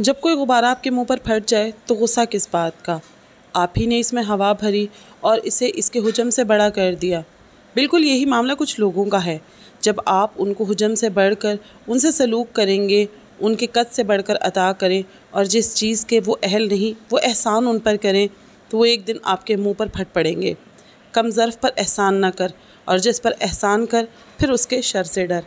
जब कोई गुब्बारा आपके मुंह पर फट जाए तो गुस्सा किस बात का आप ही ने इसमें हवा भरी और इसे इसके हजम से बड़ा कर दिया बिल्कुल यही मामला कुछ लोगों का है जब आप उनको हजम से बढ़कर उनसे सलूक करेंगे उनके कद से बढ़कर अता करें और जिस चीज़ के वो अहल नहीं वो एहसान उन पर करें तो वो एक दिन आपके मुंह पर फट पड़ेंगे कम ज़र्फ़ पर एहसान ना कर और जिस पर एहसान कर फिर उसके शर से डर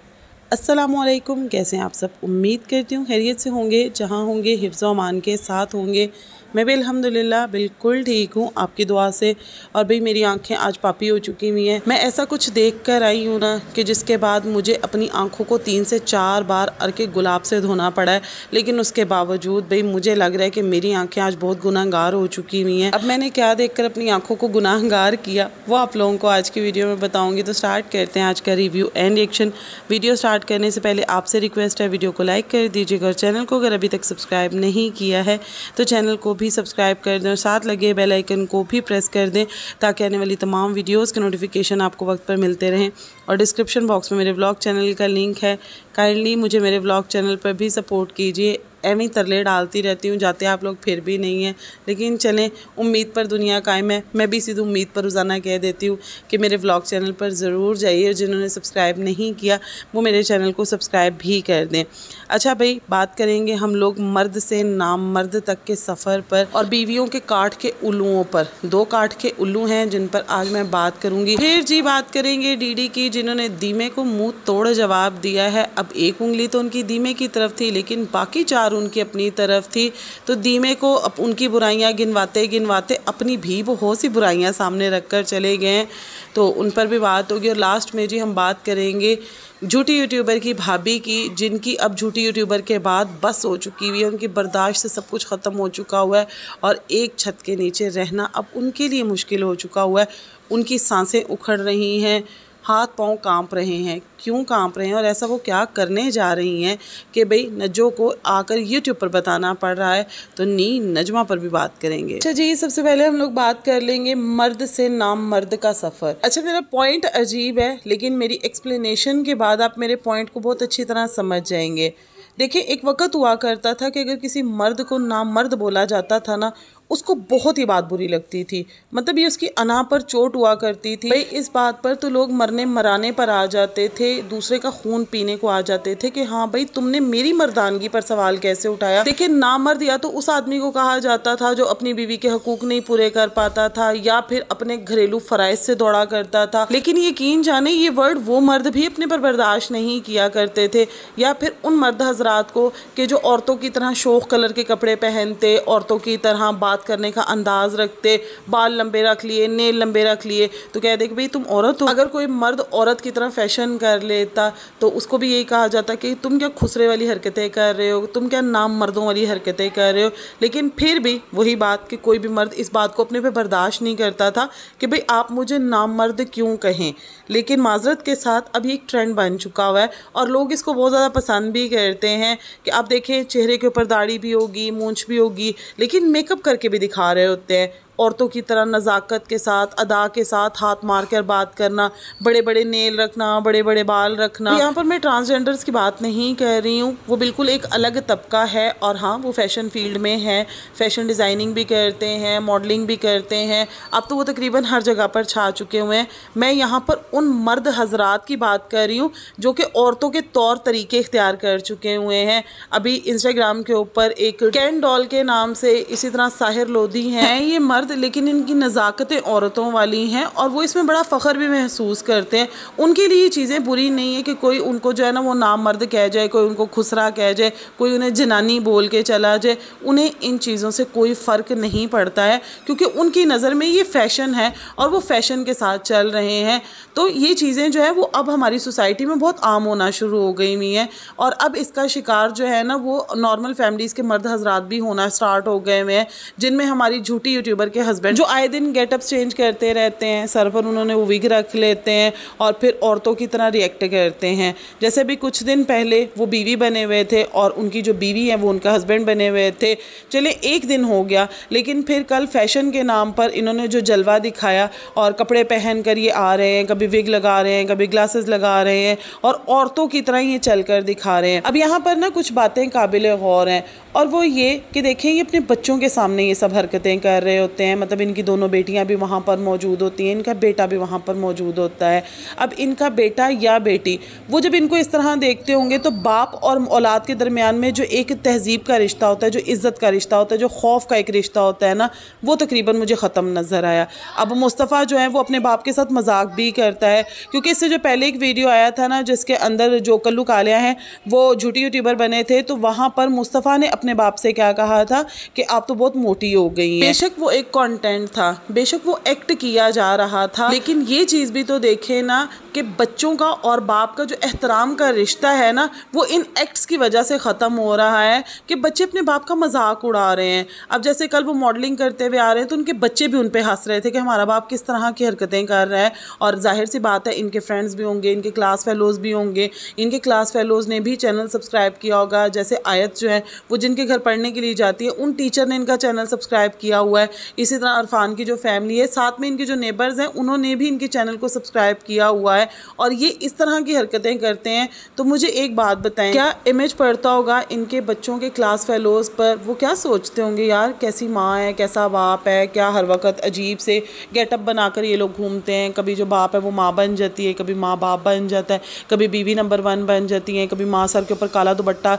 असलकुम कैसे हैं आप सब उम्मीद करती हूँ खैरियत से होंगे जहाँ होंगे हिफ्ज़ अमान के साथ होंगे मैं भी अलहमदिल्ला बिल्कुल ठीक हूँ आपकी दुआ से और भाई मेरी आंखें आज पापी हो चुकी हुई हैं मैं ऐसा कुछ देख कर आई हूँ ना कि जिसके बाद मुझे अपनी आँखों को तीन से चार बार अर के गुलाब से धोना पड़ा है लेकिन उसके बावजूद भाई मुझे लग रहा है कि मेरी आँखें आज बहुत गुनाहगार हो चुकी हुई हैं अब मैंने क्या देख कर अपनी आँखों को गुनाहगार किया वो आप लोगों को आज की वीडियो में बताऊँगी तो स्टार्ट करते हैं आज का review and reaction video start करने से पहले आपसे रिक्वेस्ट है वीडियो को लाइक कर दीजिएगा और चैनल को अगर अभी तक सब्सक्राइब नहीं किया है तो चैनल को भी भी सब्सक्राइब कर दें और साथ लगे बेल आइकन को भी प्रेस कर दें ताकि आने वाली तमाम वीडियोस के नोटिफिकेशन आपको वक्त पर मिलते रहें और डिस्क्रिप्शन बॉक्स में मेरे ब्लॉग चैनल का लिंक है काइंडली मुझे मेरे ब्लॉग चैनल पर भी सपोर्ट कीजिए एवं तरले डालती रहती हूँ जाते आप लोग फिर भी नहीं हैं लेकिन चलें उम्मीद पर दुनिया कायम है मैं भी सीधे उम्मीद पर रोज़ाना कह देती हूँ कि मेरे ब्लॉग चैनल पर ज़रूर जाइए जिन्होंने सब्सक्राइब नहीं किया वो मेरे चैनल को सब्सक्राइब भी कर दें अच्छा भाई बात करेंगे हम लोग मर्द से नाम मर्द तक के सफ़र पर और बीवियों के काठ के उल्लुओं पर दो काठ के उल्लू हैं जिन पर आज मैं बात करूँगी फिर जी बात करेंगे डीडी की जिन्होंने दीमे को मुंह तोड़ जवाब दिया है अब एक उंगली तो उनकी दीमे की तरफ थी लेकिन बाकी चार उनकी अपनी तरफ थी तो दीमे को अप उनकी बुराइयाँ गिनवाते गिनवाते अपनी भी बहुत सी बुराइयाँ सामने रख कर चले गए तो उन पर भी बात होगी और लास्ट में जी हम बात करेंगे झूठी यूट्यूबर की भाभी की जिनकी अब झूठी यूट्यूबर के बाद बस हो चुकी हुई है उनकी बर्दाश्त से सब कुछ ख़त्म हो चुका हुआ है और एक छत के नीचे रहना अब उनके लिए मुश्किल हो चुका हुआ है उनकी सांसें उखड़ रही हैं हाथ पाँव कांप रहे हैं क्यों कांप रहे हैं और ऐसा वो क्या करने जा रही हैं कि भाई नजो को आकर यूट्यूब पर बताना पड़ रहा है तो नी नजमा पर भी बात करेंगे अच्छा जी सबसे पहले हम लोग बात कर लेंगे मर्द से नाम मर्द का सफ़र अच्छा मेरा पॉइंट अजीब है लेकिन मेरी एक्सप्लेनेशन के बाद आप मेरे पॉइंट को बहुत अच्छी तरह समझ जाएंगे देखिए एक वक्त हुआ करता था कि अगर किसी मर्द को नाम मर्द बोला जाता था ना उसको बहुत ही बात बुरी लगती थी मतलब ये उसकी अना पर चोट हुआ करती थी भाई इस बात पर तो लोग मरने मराने पर आ जाते थे दूसरे का खून पीने को आ जाते थे कि हाँ भाई तुमने मेरी मर्दानगी पर सवाल कैसे उठाया देखिए ना मर या तो उस आदमी को कहा जाता था जो अपनी बीवी के हकूक नहीं पूरे कर पाता था या फिर अपने घरेलू फ़राइज से दौड़ा करता था लेकिन यकीन जाने ये वर्ड वो मर्द भी अपने पर बर्दाश्त नहीं किया करते थे या फिर उन मर्द हजरात को कि जो औरतों की तरह शोक कलर के कपड़े पहनते औरतों की तरह बात बात करने का अंदाज रखते बाल लंबे रख लिए नेल लंबे रख लिए तो कह दे कि भाई तुम औरत हो अगर कोई मर्द औरत की तरह फैशन कर लेता तो उसको भी यही कहा जाता कि तुम क्या खुसरे वाली हरकतें कर रहे हो तुम क्या नाम मर्दों वाली हरकतें कर रहे हो लेकिन फिर भी वही बात कि कोई भी मर्द इस बात को अपने पर बर्दाश्त नहीं करता था कि भाई आप मुझे नाम मर्द क्यों कहें लेकिन माजरत के साथ अभी एक ट्रेंड बन चुका हुआ है और लोग इसको बहुत ज़्यादा पसंद भी करते हैं कि आप देखें चेहरे के ऊपर दाढ़ी भी होगी मूछ भी होगी लेकिन मेकअप करके के भी दिखा रहे होते हैं औरतों की तरह नज़ाकत के साथ अदा के साथ हाथ मार कर बात करना बड़े बड़े नेल रखना बड़े बड़े बाल रखना यहाँ पर मैं ट्रांसजेंडर्स की बात नहीं कह रही हूँ वो बिल्कुल एक अलग तबका है और हाँ वो फैशन फील्ड में है फैशन डिज़ाइनिंग भी करते हैं मॉडलिंग भी करते हैं अब तो वो तकरीबन हर जगह पर छा चुके हुए हैं मैं यहाँ पर उन मर्द हजरात की बात कर रही हूँ जो कि औरतों के तौर तरीके इख्तियार कर चुके हुए हैं अभी इंस्टाग्राम के ऊपर एक कैन डॉल के नाम से इसी तरह साहिर लोधी हैं ये मर्द मर्द लेकिन इनकी नज़ाकतें औरतों वाली हैं और वो इसमें बड़ा फ़ख्र भी महसूस करते हैं उनके लिए चीज़ें बुरी नहीं है कि कोई उनको जो है ना वो नाम मर्द कह जाए कोई उनको खुसरा कह जाए कोई उन्हें जनानी बोल के चला जाए उन्हें इन चीज़ों से कोई फ़र्क नहीं पड़ता है क्योंकि उनकी नज़र में ये फ़ैशन है और वो फ़ैशन के साथ चल रहे हैं तो ये चीज़ें जो है वो अब हमारी सोसाइटी में बहुत आम होना शुरू हो गई हुई हैं और अब इसका शिकार जो है ना वो नॉर्मल फैमिलीज़ के मर्द हजरात भी होना स्टार्ट हो गए हुए हैं जिनमें हमारी झूठी यूट्यूबर उनके हस्बैंड जो आए दिन गेटअप्स चेंज करते रहते हैं सर पर उन्होंने वो विग रख लेते हैं और फिर औरतों की तरह रिएक्ट करते हैं जैसे अभी कुछ दिन पहले वो बीवी बने हुए थे और उनकी जो बीवी है वो उनका हस्बैंड बने हुए थे चले एक दिन हो गया लेकिन फिर कल फैशन के नाम पर इन्होंने जो जलवा दिखाया और कपड़े पहन कर ये आ रहे हैं कभी विग लगा रहे हैं कभी ग्लासेस लगा रहे हैं और औरतों की तरह ये चल कर दिखा रहे हैं अब यहाँ पर ना कुछ बातें काबिल गौर हैं और वो ये कि देखें ये अपने बच्चों के सामने ये सब हरकतें कर रहे होते हैं हैं मतलब इनकी दोनों बेटियां भी वहाँ पर मौजूद होती हैं इनका बेटा भी वहाँ पर मौजूद होता है अब इनका बेटा या बेटी वो जब इनको इस तरह देखते होंगे तो बाप और औलाद के दरमियान में जो एक तहजीब का रिश्ता होता है जो इज़्ज़त का रिश्ता होता है जो खौफ का एक रिश्ता होता है ना वो तकरीबन मुझे ख़त्म नज़र आया अब मुस्तफ़ा जो है वो अपने बाप के साथ मजाक भी करता है क्योंकि इससे जो पहले एक वीडियो आया था ना जिसके अंदर जो कल्लू कालिया हैं वो झूठी यूट्यूबर बने थे तो वहाँ पर मुस्तफ़ा ने अपने बाप से क्या कहा था कि आप तो बहुत मोटी हो गई हैं बेशक वो एक कंटेंट था बेशक वो एक्ट किया जा रहा था लेकिन ये चीज़ भी तो देखें ना कि बच्चों का और बाप का जो एहतराम का रिश्ता है ना वो इन एक्ट्स की वजह से ख़त्म हो रहा है कि बच्चे अपने बाप का मजाक उड़ा रहे हैं अब जैसे कल वो मॉडलिंग करते हुए आ रहे हैं तो उनके बच्चे भी उन पर हंस रहे थे कि हमारा बाप किस तरह की हरकतें कर रहा है और जाहिर सी बात है इनके फ्रेंड्स भी होंगे इनके क्लास फेलोज़ भी होंगे इनके क्लास फेलोज़ ने भी चैनल सब्सक्राइब किया होगा जैसे आयत जो है वो जिनके घर पढ़ने के लिए जाती है उन टीचर ने इनका चैनल सब्सक्राइब किया हुआ है इसी तरह अरफान की जो फैमिली है साथ में इनके जो नेबर्स हैं उन्होंने भी इनके चैनल को सब्सक्राइब किया हुआ है और ये इस तरह की हरकतें करते हैं तो मुझे एक बात बताएं क्या इमेज पड़ता होगा इनके बच्चों के क्लास फेलोज़ पर वो क्या सोचते होंगे यार कैसी माँ है कैसा बाप है क्या हर वक्त अजीब से गेटअप बनाकर ये लोग घूमते हैं कभी जो बाप है वो माँ बन जाती है कभी माँ बाप बन जाता है कभी बीवी नंबर वन बन जाती हैं कभी माँ सर के ऊपर काला दुबट्टा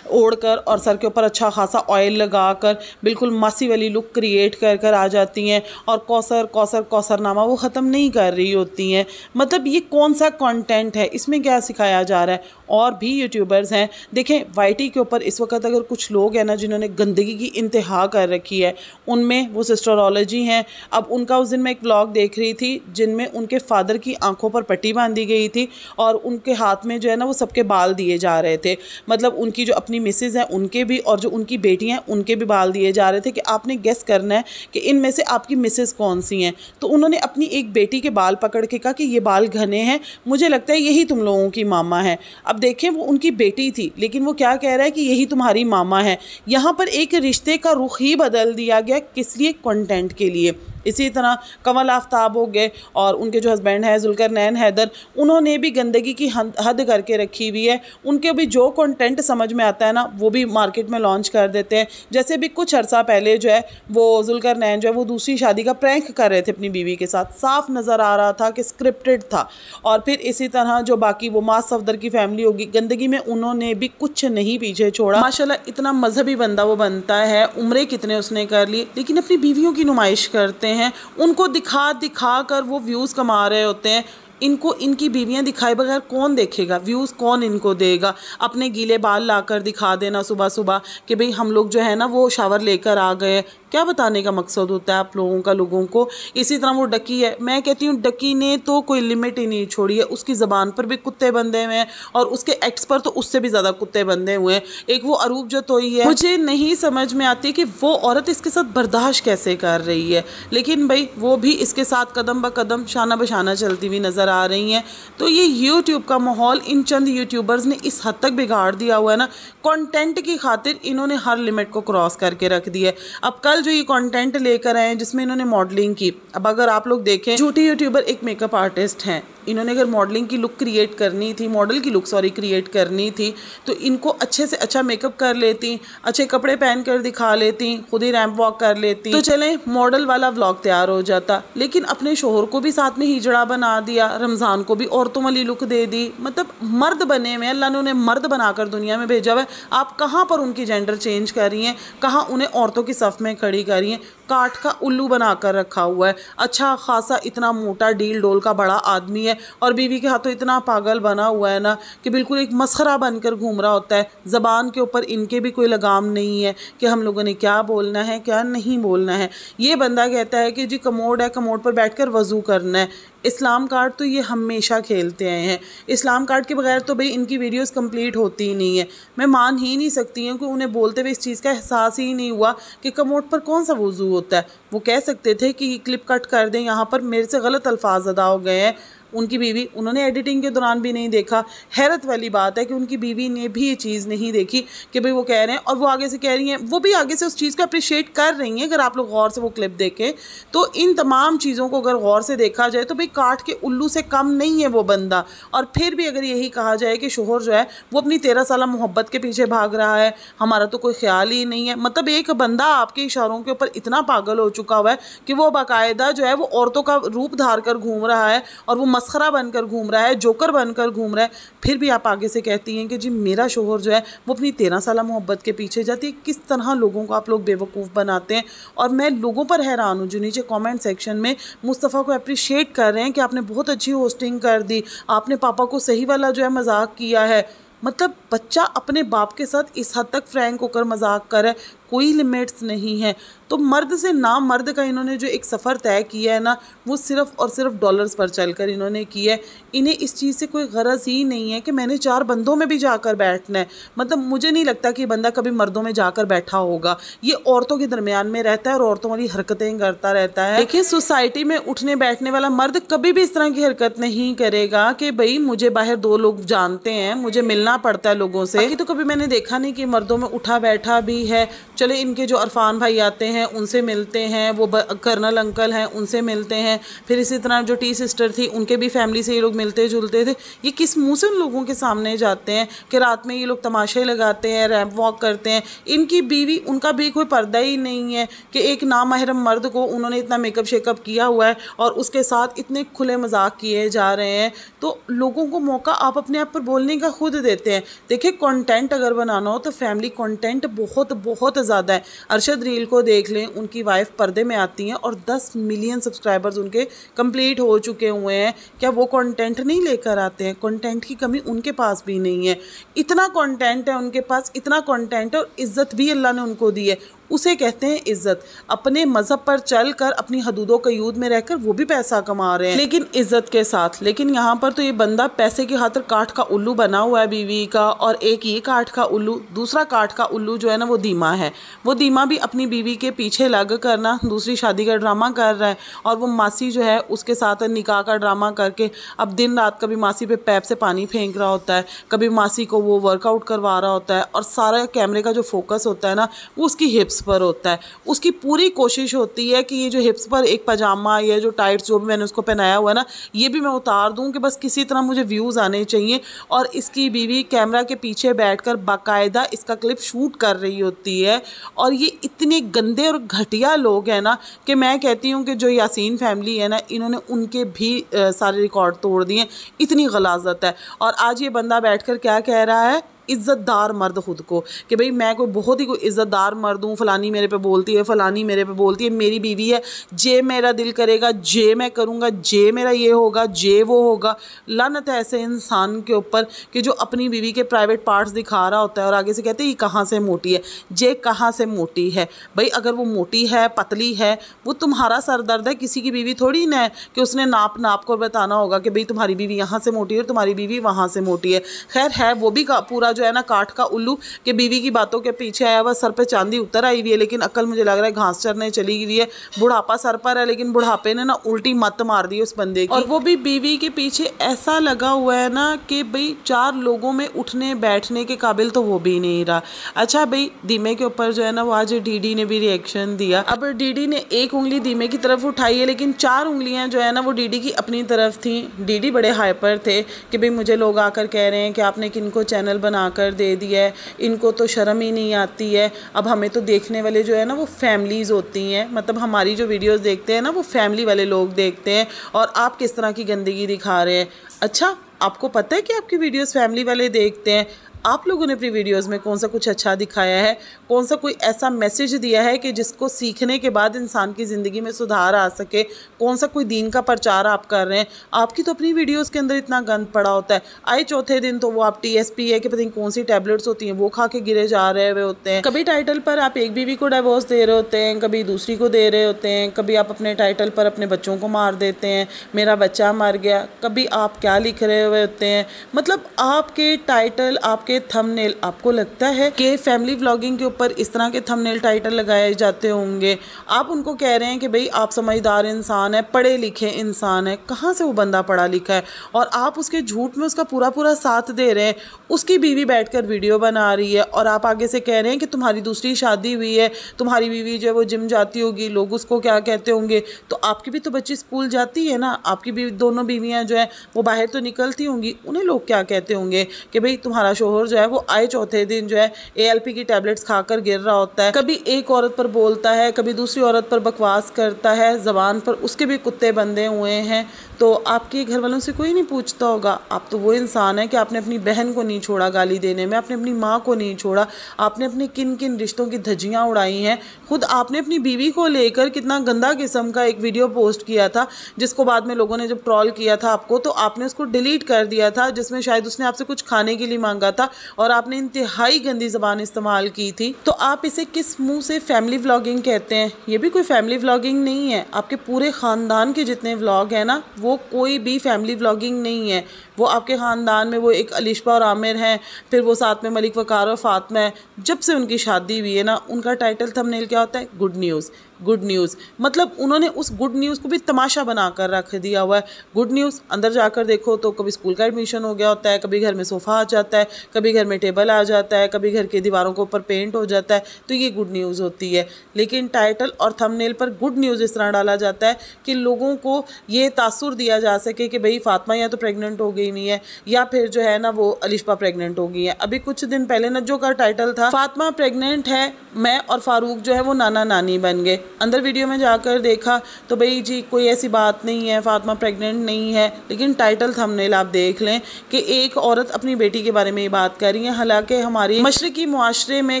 ओढ़ कर और सर के ऊपर अच्छा खासा ऑयल लगा कर बिल्कुल मासी वाली लुक क्रिएट कर कर आ जाती हैं और कौसर कौसर कौसर नामा वो ख़त्म नहीं कर रही होती हैं मतलब ये कौन सा कंटेंट है इसमें क्या सिखाया जा रहा है और भी यूट्यूबर्स हैं देखें वाई के ऊपर इस वक्त अगर कुछ लोग हैं ना जिन्होंने गंदगी की इंतहा कर रखी है उनमें वो सिस्टरोलॉजी हैं अब उनका उस दिन मैं एक ब्लॉग देख रही थी जिनमें उनके फादर की आंखों पर पट्टी बांधी गई थी और उनके हाथ में जो है ना वो सबके बाल दिए जा रहे थे मतलब उनकी जो अपनी मिसेज़ हैं उनके भी और जो उनकी बेटियाँ हैं उनके भी बाल दिए जा रहे थे कि आपने गेस करना है कि इनमें से आपकी मिसेस कौन सी हैं तो उन्होंने अपनी एक बेटी के बाल पकड़ के कहा कि ये बाल घने हैं मुझे लगता है यही तुम लोगों की मामा है अब देखें वो उनकी बेटी थी लेकिन वो क्या कह रहा है कि यही तुम्हारी मामा है यहाँ पर एक रिश्ते का रुख ही बदल दिया गया किस लिए कॉन्टेंट के लिए इसी तरह कमल आफ्ताब हो गए और उनके जो हस्बैंड हैं जुलकर नैन हैदर उन्होंने भी गंदगी की हद करके रखी हुई है उनके भी जो कंटेंट समझ में आता है ना वो भी मार्केट में लॉन्च कर देते हैं जैसे भी कुछ अर्सा पहले जो है वो जुलकर नैन जो है वो दूसरी शादी का प्रैंक कर रहे थे अपनी बीवी के साथ साफ नज़र आ रहा था कि स्क्रिप्टेड था और फिर इसी तरह जो बाकी वो माँ सफदर की फैमिली होगी गंदगी में उन्होंने भी कुछ नहीं पीछे छोड़ा माशा इतना मजहबी बंदा वो बनता है उम्रे कितने उसने कर ली लेकिन अपनी बीवियों की नुमाइश करते होते हैं उनको दिखा दिखा कर वो व्यूज़ कमा रहे होते हैं इनको इनकी बीवियाँ दिखाए बगैर कौन देखेगा व्यूज़ कौन इनको देगा अपने गीले बाल लाकर दिखा देना सुबह सुबह कि भाई हम लोग जो है ना वो शावर लेकर आ गए क्या बताने का मकसद होता है आप लोगों का लोगों को इसी तरह वो डकी है मैं कहती हूँ डकी ने तो कोई लिमिट ही नहीं छोड़ी है उसकी ज़बान पर भी कुत्ते बंधे हुए हैं और उसके एक्स पर तो उससे भी ज़्यादा कुत्ते बंधे हुए हैं एक वो अरूप जो तो ही है मुझे नहीं समझ में आती कि वो औरत इसके साथ बर्दाश्त कैसे कर रही है लेकिन भाई वो भी इसके साथ कदम ब कदम शाना बशाना चलती हुई नज़र नज़र आ रही हैं तो ये यूट्यूब का माहौल इन चंद यूट्यूबर्स ने इस हद तक बिगाड़ दिया हुआ है ना कंटेंट की खातिर इन्होंने हर लिमिट को क्रॉस करके रख दिया है अब कल जो ये कंटेंट लेकर आए हैं जिसमें इन्होंने मॉडलिंग की अब अगर आप लोग देखें झूठी यूट्यूबर एक मेकअप आर्टिस्ट हैं इन्होंने अगर मॉडलिंग की लुक क्रिएट करनी थी मॉडल की लुक सॉरी क्रिएट करनी थी तो इनको अच्छे से अच्छा मेकअप कर लेती अच्छे कपड़े पहन कर दिखा लेती खुद ही रैम्प वॉक कर लेती तो चलें मॉडल वाला व्लॉग तैयार हो जाता लेकिन अपने शोहर को भी साथ में हिजड़ा बना दिया रमज़ान को भी औरतों वाली लुक दे दी मतलब मर्द बने हुए अल्लाह ने उन्हें मर्द बनाकर दुनिया में भेजा हुआ है आप कहाँ पर उनकी जेंडर चेंज कर रही हैं कहाँ उन्हें औरतों की सफ़ में खड़ी कर रही हैं काट का उल्लू बनाकर रखा हुआ है अच्छा खासा इतना मोटा डील डोल का बड़ा आदमी है और बीवी के हाथों इतना पागल बना हुआ है ना कि बिल्कुल एक मसखरा बनकर घूम रहा होता है ज़बान के ऊपर इनके भी कोई लगाम नहीं है कि हम लोगों ने क्या बोलना है क्या नहीं बोलना है ये बंदा कहता है कि जी कमोड है कमोड पर बैठ कर वज़ू करना है इस्लाम कार्ड तो ये हमेशा खेलते आए हैं इस्लाम कार्ड के बगैर तो भाई इनकी वीडियोस कंप्लीट होती ही नहीं है मैं मान ही नहीं सकती हूँ कि उन्हें बोलते हुए इस चीज़ का एहसास ही नहीं हुआ कि कमोट पर कौन सा वज़ू होता है वो कह सकते थे कि क्लिप कट कर दें यहाँ पर मेरे से गलत अल्फाज अदा हो गए हैं उनकी बीवी उन्होंने एडिटिंग के दौरान भी नहीं देखा हैरत वाली बात है कि उनकी बीवी ने भी ये चीज़ नहीं देखी कि भाई वो कह रहे हैं और वो आगे से कह रही हैं वो भी आगे से उस चीज़ को अप्रिशिएट कर रही हैं अगर आप लोग गौर से वो क्लिप देखें तो इन तमाम चीज़ों को अगर गौर से देखा जाए तो भाई काट के उल्लू से कम नहीं है वो बंदा और फिर भी अगर यही कहा जाए कि शोहर जो है वो अपनी तेरह साल मोहब्बत के पीछे भाग रहा है हमारा तो कोई ख्याल ही नहीं है मतलब एक बंदा आपके इशारों के ऊपर इतना पागल हो चुका हुआ है कि वो बाकायदा जो है वो औरतों का रूप धार कर घूम रहा है और वो मस्खरा बनकर घूम रहा है जोकर बनकर घूम रहा है फिर भी आप आगे से कहती हैं कि जी मेरा शोहर जो है वो अपनी तेरह साल मोहब्बत के पीछे जाती है किस तरह लोगों को आप लोग बेवकूफ़ बनाते हैं और मैं लोगों पर हैरान हूँ जो नीचे कॉमेंट सेक्शन में मुस्तफ़ा को अप्रिशिएट कर रहे हैं कि आपने बहुत अच्छी होस्टिंग कर दी आपने पापा को सही वाला जो है मजाक किया है मतलब बच्चा अपने बाप के साथ इस हद तक फ्रैंक होकर मजाक करे कोई लिमिट्स नहीं है तो मर्द से ना मर्द का इन्होंने जो एक सफ़र तय किया है ना वो सिर्फ और सिर्फ डॉलर्स पर चलकर इन्होंने किया है इन्हें इस चीज़ से कोई गरज ही नहीं है कि मैंने चार बंदों में भी जाकर बैठना है मतलब मुझे नहीं लगता कि बंदा कभी मर्दों में जाकर बैठा होगा ये औरतों के दरमियान में रहता है और औरतों वाली हरकतें करता रहता है देखिए सोसाइटी में उठने बैठने वाला मर्द कभी भी इस तरह की हरकत नहीं करेगा कि भाई मुझे बाहर दो लोग जानते हैं मुझे मिलना पड़ता है लोगों से तो कभी मैंने देखा नहीं कि मर्दों में उठा बैठा भी है चले इनके जो अरफान भाई आते हैं उनसे मिलते हैं वो कर्नल अंकल हैं उनसे मिलते हैं फिर इसी तरह जो टी सिस्टर थी उनके भी फैमिली से ये लोग मिलते जुलते थे ये किस मुँह से उन लोगों के सामने जाते हैं कि रात में ये लोग तमाशे लगाते हैं रैम्प वॉक करते हैं इनकी बीवी उनका भी कोई पर्दा ही नहीं है कि एक नामहरम मर्द को उन्होंने इतना मेकअप शेकअप किया हुआ है और उसके साथ इतने खुले मजाक किए जा रहे हैं तो लोगों को मौका आप अपने आप पर बोलने का खुद देते हैं देखिए कंटेंट अगर बनाना हो तो फैमिली कंटेंट बहुत बहुत ज़्यादा है अरशद रील को देख लें उनकी वाइफ पर्दे में आती हैं और दस मिलियन सब्सक्राइबर्स उनके कंप्लीट हो चुके हुए हैं क्या वो कंटेंट नहीं लेकर आते हैं कंटेंट की कमी उनके पास भी नहीं है इतना कंटेंट है उनके पास इतना कंटेंट है और इज़्ज़त भी अल्लाह ने उनको दी है उसे कहते हैं इज़्ज़त अपने मज़हब पर चल कर अपनी हदूदों कयूद में रहकर वो भी पैसा कमा रहे हैं लेकिन इज़्ज़त के साथ लेकिन यहाँ पर तो ये बंदा पैसे की खातर काठ का उल्लू बना हुआ है बीवी का और एक ये काठ का उल्लू दूसरा काठ का उल्लू जो है ना वो दीमा है वो दीमा भी अपनी बीवी के पीछे लग करना दूसरी शादी का ड्रामा कर रहा है और वो मासी जो है उसके साथ निकाह का ड्रामा करके अब दिन रात कभी मासी पे पैप से पानी फेंक रहा होता है कभी मासी को वो वर्कआउट करवा रहा होता है और सारा कैमरे का जो फोकस होता है ना वो उसकी हिप्स हिप्स पर होता है उसकी पूरी कोशिश होती है कि ये जो हिप्स पर एक पजामा या जो टाइट्स जो भी मैंने उसको पहनाया हुआ है ना ये भी मैं उतार दूँ कि बस किसी तरह मुझे व्यूज़ आने चाहिए और इसकी बीवी कैमरा के पीछे बैठ कर बाकायदा इसका क्लिप शूट कर रही होती है और ये इतने गंदे और घटिया लोग हैं ना कि मैं कहती हूँ कि जो यासीन फैमिली है ना इन्होंने उनके भी सारे रिकॉर्ड तोड़ दिए इतनी गलाजत है और आज ये बंदा बैठ कर क्या कह रहा है इज़्ज़तदार मर्द ख़ुद को कि भाई मैं कोई बहुत ही कोई इज़्ज़तदार मर्द हूँ फ़लानी मेरे पे बोलती है फ़लानी मेरे पे बोलती है मेरी बीवी है जे मेरा दिल करेगा जे मैं करूँगा जे मेरा ये होगा जे वो होगा लानत है ऐसे इंसान के ऊपर कि जो अपनी बीवी के प्राइवेट पार्ट्स दिखा रहा होता है और आगे से कहते हैं ये कहाँ से मोटी है जे कहाँ से मोटी है भाई अगर वो मोटी है पतली है वो तुम्हारा सर दर्द है किसी की बीवी थोड़ी ना है कि उसने नाप नाप को बताना होगा कि भाई तुम्हारी बीवी यहाँ से मोटी है और तुम्हारी बीवी वहाँ से मोटी है खैर है वो भी पूरा जो है ना काठ का उल्लू के बीवी की बातों के पीछे आया हुआ सर पर चांदी उतर आई हुई है लेकिन अकल मुझे लग रहा है घास चरने चली गई है बुढ़ापा सर पर है लेकिन बुढ़ापे ने ना उल्टी मत मार दी उस बंदे की और वो भी बीवी के पीछे ऐसा लगा हुआ है ना कि भाई चार लोगों में उठने बैठने के काबिल तो वो भी नहीं रहा अच्छा भाई दीमे के ऊपर जो है ना वो आज डीडी ने भी रिएक्शन दिया अब डीडी ने एक उंगली दीमे की तरफ उठाई है लेकिन चार उंगलियां जो है ना वो डीडी की अपनी तरफ थी डीडी बड़े हाइपर थे कि भाई मुझे लोग आकर कह रहे हैं कि आपने किन चैनल बना बनाकर दे दिया है इनको तो शर्म ही नहीं आती है अब हमें तो देखने वाले जो है ना वो फैमिलीज़ होती हैं मतलब हमारी जो वीडियोस देखते हैं ना वो फैमिली वाले लोग देखते हैं और आप किस तरह की गंदगी दिखा रहे हैं अच्छा आपको पता है कि आपकी वीडियोस फैमिली वाले देखते हैं आप लोगों ने अपनी वीडियोस में कौन सा कुछ अच्छा दिखाया है कौन सा कोई ऐसा मैसेज दिया है कि जिसको सीखने के बाद इंसान की ज़िंदगी में सुधार आ सके कौन सा कोई दीन का प्रचार आप कर रहे हैं आपकी तो अपनी वीडियोज़ के अंदर इतना गंद पड़ा होता है आए चौथे दिन तो वो आप टी एस पी है कि पता नहीं कौन सी टैबलेट्स होती हैं वो खा के गिरे जा रहे हुए होते हैं कभी टाइटल पर आप एक बीवी को डाइवोर्स दे रहे होते हैं कभी दूसरी को दे रहे होते हैं कभी आप अपने टाइटल पर अपने बच्चों को मार देते हैं मेरा बच्चा मर गया कभी आप क्या लिख रहे हुए होते हैं मतलब आपके टाइटल आपके थंबनेल आपको लगता है कि फैमिली व्लॉगिंग के ऊपर इस तरह के थंबनेल टाइटल लगाए जाते होंगे आप उनको कह रहे हैं कि भाई आप समझदार इंसान है पढ़े लिखे इंसान है कहाँ से वो बंदा पढ़ा लिखा है और आप उसके झूठ में उसका पूरा पूरा साथ दे रहे हैं उसकी बीवी बैठ वीडियो बना रही है और आप आगे से कह रहे हैं कि तुम्हारी दूसरी शादी हुई है तुम्हारी बीवी जो है वो जिम जाती होगी लोग उसको क्या कहते होंगे तो आपकी भी तो बच्ची स्कूल जाती है ना आपकी भी दोनों बीवियाँ जो है वो बाहर तो निकलती होंगी उन्हें लोग क्या कहते होंगे कि भाई तुम्हारा शोहर चोर जो है वो आए चौथे दिन जो है एएलपी की टैबलेट्स खाकर गिर रहा होता है कभी एक औरत पर बोलता है कभी दूसरी औरत पर बकवास करता है ज़बान पर उसके भी कुत्ते बंधे हुए हैं तो आपके घर वालों से कोई नहीं पूछता होगा आप तो वो इंसान है कि आपने अपनी बहन को नहीं छोड़ा गाली देने में आपने अपनी माँ को नहीं छोड़ा आपने अपने किन किन रिश्तों की धज्जियाँ उड़ाई हैं खुद आपने अपनी बीवी को लेकर कितना गंदा किस्म का एक वीडियो पोस्ट किया था जिसको बाद में लोगों ने जब ट्रॉल किया था आपको तो आपने उसको डिलीट कर दिया था जिसमें शायद उसने आपसे कुछ खाने के लिए मांगा था था और आपने इंतहाई गंदी ज़बान इस्तेमाल की थी तो आप इसे किस मुंह से फैमिली व्लॉगिंग कहते हैं ये भी कोई फैमिली व्लॉगिंग नहीं है आपके पूरे ख़ानदान के जितने व्लॉग हैं ना वो कोई भी फैमिली व्लॉगिंग नहीं है वो आपके ख़ानदान में वो एक अलिशा और आमिर हैं फिर वो साथ में मलिक वकार और फातमा है जब से उनकी शादी हुई है ना उनका टाइटल थंबनेल क्या होता है गुड न्यूज़ गुड न्यूज़ मतलब उन्होंने उस गुड न्यूज़ को भी तमाशा बना कर रख दिया हुआ है गुड न्यूज़ अंदर जाकर देखो तो कभी स्कूल का एडमिशन हो गया होता है कभी घर में सोफ़ा आ जाता है कभी घर में टेबल आ जाता है कभी घर की दीवारों के ऊपर पेंट हो जाता है तो ये गुड न्यूज़ होती है लेकिन टाइटल और थमनेल पर गुड न्यूज़ इस तरह डाला जाता है कि लोगों को ये तासुर दिया जा सके कि भाई फातमा या तो प्रेगनेंट हो गई नहीं है या फिर जो है ना वो अलिशा प्रेगनेंट हो गई है अभी कुछ दिन पहले नज्जो का टाइटल था फातमा प्रेगनेंट है मैं और फारूक जो है वो नाना नानी बन गए अंदर वीडियो में जाकर देखा तो भाई जी कोई ऐसी बात नहीं है फातमा प्रेगनेंट नहीं है लेकिन टाइटल थंबनेल आप देख लें कि एक औरत अपनी बेटी के बारे में ये बात कर रही है हालांकि हमारी मशरकी माशरे में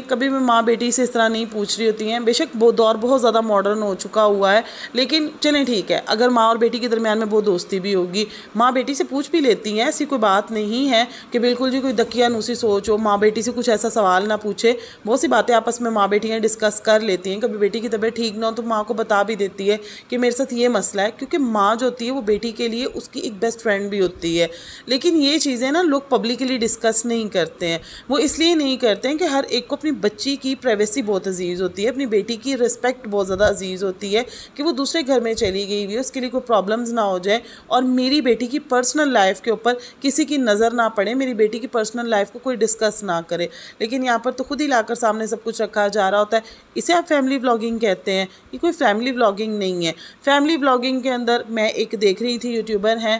कभी भी माँ बेटी से इस तरह नहीं पूछ रही होती हैं बेशक वो दौर बहुत ज़्यादा मॉडर्न हो चुका हुआ है लेकिन चलें ठीक है अगर माँ और बेटी के दरमियान में वो दोस्ती भी होगी माँ बेटी से पूछ भी लेती हैं नहीं है ऐसी कोई बात नहीं है कि बिल्कुल जी कोई दकिया नुसी सोच हो माँ बेटी से कुछ ऐसा सवाल ना पूछे बहुत सी बातें आपस में माँ बेटियाँ डिस्कस कर लेती हैं कभी बेटी की तबीयत ठीक ना हो तो माँ को बता भी देती है कि मेरे साथ ये मसला है क्योंकि माँ जो होती है वो बेटी के लिए उसकी एक बेस्ट फ्रेंड भी होती है लेकिन ये चीज़ें ना लोग पब्लिकली डिस्कस नहीं करते हैं वो इसलिए नहीं करते हैं कि हर एक को अपनी बच्ची की प्राइवेसी बहुत अजीज़ होती है अपनी बेटी की रिस्पेक्ट बहुत ज़्यादा अजीज़ होती है कि वो दूसरे घर में चली गई हुई है उसके लिए कोई प्रॉब्लम्स ना हो जाए और मेरी बेटी की पर्सनल लाइफ के ऊपर ऊपर किसी की नज़र ना पड़े मेरी बेटी की पर्सनल लाइफ को कोई डिस्कस ना करे लेकिन यहाँ पर तो खुद ही लाकर सामने सब कुछ रखा जा रहा होता है इसे आप फैमिली ब्लॉगिंग कहते हैं ये कोई फैमिली ब्लॉगिंग नहीं है फैमिली ब्लॉगिंग के अंदर मैं एक देख रही थी यूट्यूबर हैं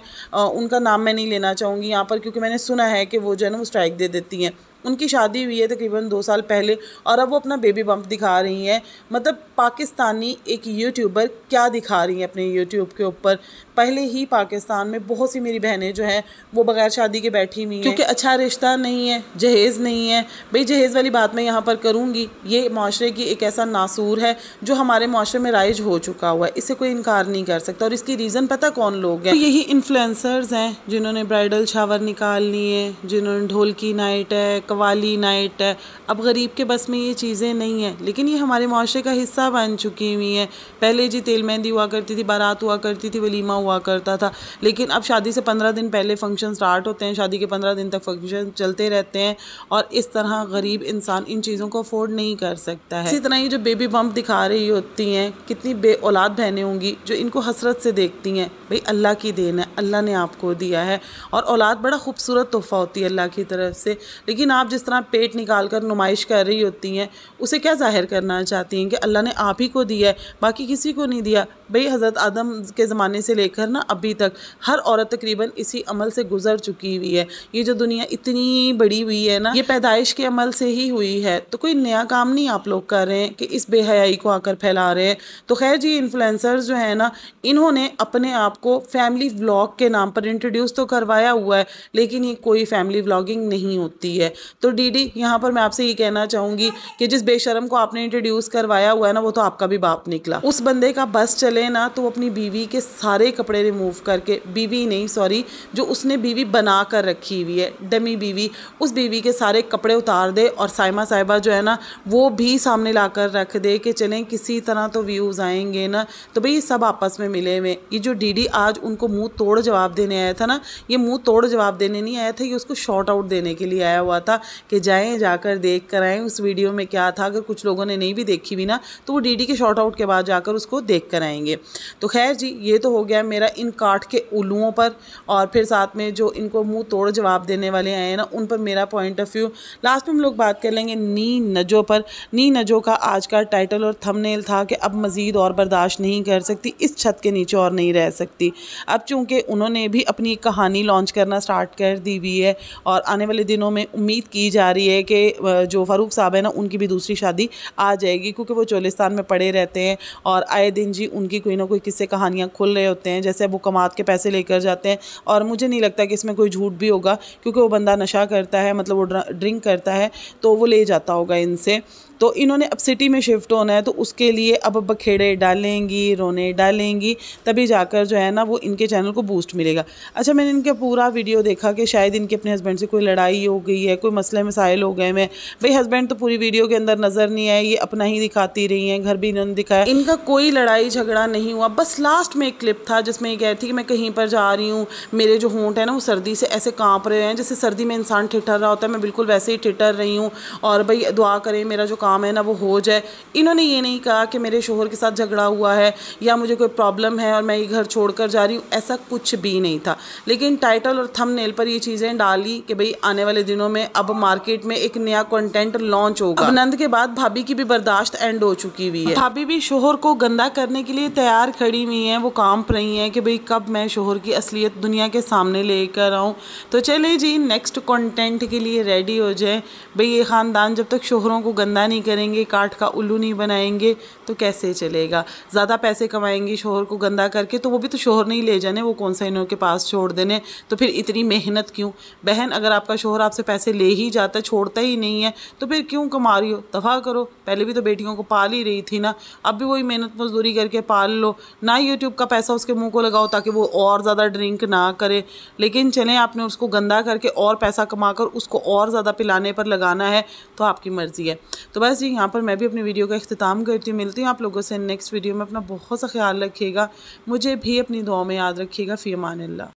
उनका नाम मैं नहीं लेना चाहूँगी यहाँ पर क्योंकि मैंने सुना है कि वो जो है ना वो स्ट्राइक दे देती हैं उनकी शादी हुई है तकरीबन दो साल पहले और अब वो अपना बेबी बम्प दिखा रही हैं मतलब पाकिस्तानी एक यूट्यूबर क्या दिखा रही हैं अपने यूट्यूब के ऊपर पहले ही पाकिस्तान में बहुत सी मेरी बहनें जो हैं वो बगैर शादी के बैठी हुई हैं क्योंकि अच्छा रिश्ता नहीं है जहेज़ नहीं है भाई जहेज़ वाली बात मैं यहाँ पर करूँगी ये माशरे की एक ऐसा नासूर है जो हमारे माशरे में राइज हो चुका हुआ है इसे कोई इनकार नहीं कर सकता और इसकी रीज़न पता कौन लोग हैं तो यही इन्फ्लुंसर्स हैं जिन्होंने ब्राइडल शावर निकाल है जिन्होंने ढोलकी नाइट है कवाली नाइट है अब गरीब के बस में ये चीज़ें नहीं हैं लेकिन ये हमारे माशरे का हिस्सा बन चुकी हुई हैं पहले जी तेल मेहंदी हुआ करती थी बारात हुआ करती थी वलीमा हुआ हुआ करता था लेकिन अब शादी से पंद्रह दिन पहले फंक्शन स्टार्ट होते हैं शादी के पंद्रह दिन तक फंक्शन चलते रहते हैं और इस तरह गरीब इंसान इन चीज़ों को अफोर्ड नहीं कर सकता है इसी तरह ये जो बेबी बम्प दिखा रही होती हैं कितनी बे औलाद बहनें होंगी जो इनको हसरत से देखती हैं भाई अल्लाह की देन है अल्लाह ने आपको दिया है और औलाद बड़ा खूबसूरत तोहफा होती है अल्लाह की तरफ से लेकिन आप जिस तरह पेट निकाल कर नुमाइश कर रही होती हैं उसे क्या जाहिर करना चाहती हैं कि अल्लाह ने आप ही को दिया है बाकी किसी को नहीं दिया भाई हज़रत आदम के ज़माने से लेकर करना अभी तक हर औरत तकरीबन इसी अमल से गुजर चुकी हुई है ये जो दुनिया इतनी बड़ी हुई है ना ये पैदाइश के अमल से ही हुई है तो कोई नया काम नहीं आप लोग कर रहे हैं कि इस बेहयाई को आकर फैला रहे हैं तो खैर जी इन्फ्लुएंसर जो है ना इन्होंने अपने आप को फैमिली व्लॉग के नाम पर इंट्रोड्यूस तो करवाया हुआ है लेकिन ये कोई फैमिली व्लॉगिंग नहीं होती है तो डी यहाँ पर मैं आपसे ये कहना चाहूँगी कि जिस बेशरम को आपने इंट्रोड्यूस करवाया हुआ है ना वो तो आपका भी बाप निकला उस बंदे का बस चले ना तो अपनी बीवी के सारे कपड़े रिमूव करके बीवी नहीं सॉरी जो उसने बीवी बना कर रखी हुई है डमी बीवी उस बीवी के सारे कपड़े उतार दे और साइमा साहिबा जो है ना वो भी सामने ला कर रख दे कि चलें किसी तरह तो व्यूज़ आएंगे ना तो भाई ये सब आपस में मिले हुए ये जो डीडी आज उनको मुंह तोड़ जवाब देने आया था ना ये मुंह तोड़ जवाब देने नहीं आया था ये उसको शॉर्ट आउट देने के लिए आया हुआ था कि जाएँ जाकर देख कर आएँ उस वीडियो में क्या था अगर कुछ लोगों ने नहीं भी देखी भी ना तो वो डी के शॉर्ट आउट के बाद जाकर उसको देख कर आएंगे तो खैर जी ये तो हो गया मेरा इन काठ के उल्लुओं पर और फिर साथ में जो इनको मुंह तोड़ जवाब देने वाले आए हैं ना उन पर मेरा पॉइंट ऑफ व्यू लास्ट में हम लोग बात कर लेंगे नी नजों पर नी नजों का आज का टाइटल और थंबनेल था कि अब मज़ीद और बर्दाश्त नहीं कर सकती इस छत के नीचे और नहीं रह सकती अब चूँकि उन्होंने भी अपनी कहानी लॉन्च करना स्टार्ट कर दी हुई है और आने वाले दिनों में उम्मीद की जा रही है कि जो फ़ारूक साहब हैं ना उनकी भी दूसरी शादी आ जाएगी क्योंकि वो चोलिस्तान में पड़े रहते हैं और आए दिन जी उनकी कोई ना कोई किस्से कहानियाँ खुल रहे होते हैं हैं जैसे वो कमात के पैसे लेकर जाते हैं और मुझे नहीं लगता कि इसमें कोई झूठ भी होगा क्योंकि वो बंदा नशा करता है मतलब वो ड्रिंक करता है तो वो ले जाता होगा इनसे तो इन्होंने अब सिटी में शिफ्ट होना है तो उसके लिए अब बखेड़े डालेंगी रोने डालेंगी तभी जाकर जो है ना वो इनके चैनल को बूस्ट मिलेगा अच्छा मैंने इनका पूरा वीडियो देखा कि शायद इनके अपने हस्बैंड से कोई लड़ाई हो गई है कोई मसले मसाइल हो गए हैं भाई हस्बैंड तो पूरी वीडियो के अंदर नज़र नहीं आए ये अपना ही दिखाती रही हैं घर भी इन्होंने दिखाया इनका कोई लड़ाई झगड़ा नहीं हुआ बस लास्ट में एक क्लिप था जिसमें ये कह रही थी कि मैं कहीं पर जा रही हूँ मेरे जो होंठ है ना वो सर्दी से ऐसे कांप रहे हैं जैसे सर्दी में इंसान ठिठर रहा होता है मैं बिल्कुल वैसे ही ठिठर रही हूँ और भाई दुआ करें मेरा जो काम काम है ना वो हो जाए इन्होंने ये नहीं कहा कि मेरे शोहर के साथ झगड़ा हुआ है या मुझे कोई प्रॉब्लम है और मैं ये घर छोड़कर जा रही हूँ ऐसा कुछ भी नहीं था लेकिन टाइटल और थंबनेल पर ये चीज़ें डाली कि भाई आने वाले दिनों में अब मार्केट में एक नया कॉन्टेंट लॉन्च होगा नंद के बाद भाभी की भी बर्दाश्त एंड हो चुकी हुई है भाभी भी शोहर को गंदा करने के लिए तैयार खड़ी हुई है वो काम रही हैं कि भाई कब मैं शोहर की असलियत दुनिया के सामने लेकर आऊँ तो चले जी नेक्स्ट कंटेंट के लिए रेडी हो जाए भाई ये ख़ानदान जब तक शोहरों को गंदा नहीं नहीं करेंगे काठ का उल्लू नहीं बनाएंगे तो कैसे चलेगा ज़्यादा पैसे कमाएंगे शोहर को गंदा करके तो वो भी तो शोहर नहीं ले जाने वो कौन सा इन्हों के पास छोड़ देने तो फिर इतनी मेहनत क्यों बहन अगर आपका शोहर आपसे पैसे ले ही जाता है छोड़ता ही नहीं है तो फिर क्यों कमा रही हो दफ़ा करो पहले भी तो बेटियों को पाल ही रही थी ना अब भी वही मेहनत मजदूरी करके पाल लो ना यूट्यूब का पैसा उसके मुंह को लगाओ ताकि वो और ज़्यादा ड्रिंक ना करे लेकिन चलें आपने उसको गंदा करके और पैसा कमा कर उसको और ज़्यादा पिलाने पर लगाना है तो आपकी मर्ज़ी है तो बस जी यहाँ पर मैं भी अपनी वीडियो का अख्ताम करती हूँ मिलती हूँ आप लोगों से नेक्स्ट वीडियो में अपना बहुत सा ख्याल रखिएगा मुझे भी अपनी दुआ में याद रखिएगा फ़ी अमान